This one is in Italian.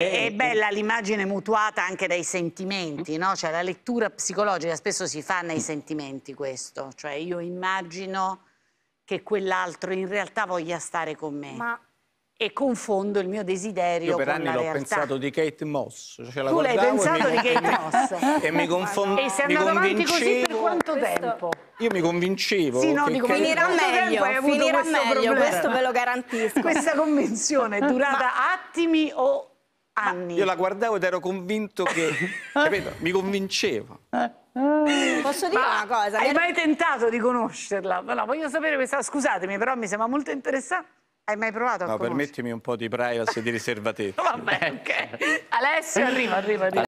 È bella l'immagine mutuata anche dai sentimenti, no? Cioè la lettura psicologica spesso si fa nei sentimenti questo, cioè io immagino che quell'altro in realtà voglia stare con me. Ma... E confondo il mio desiderio con Io per anni l'ho pensato di Kate Moss. Cioè tu l'hai pensato mi... di Kate Moss? e mi confondevo. E sei andato avanti così per quanto tempo? Io mi convincevo. Sì, no, che dico, Kate... finirà meglio, finirà questo meglio, problema. questo ve lo garantisco. Questa convinzione è durata Ma... attimi o anni. Io la guardavo ed ero convinto che, capito, mi convinceva. Eh, eh. Posso dire Ma una cosa? Hai mai tentato di conoscerla? No, voglio sapere questa... Scusatemi, però mi sembra molto interessante. Hai mai provato a No, conoscerla? permettimi un po' di privacy e di riservatezza. Vabbè, ok. Alessio, arriva, arriva. arriva.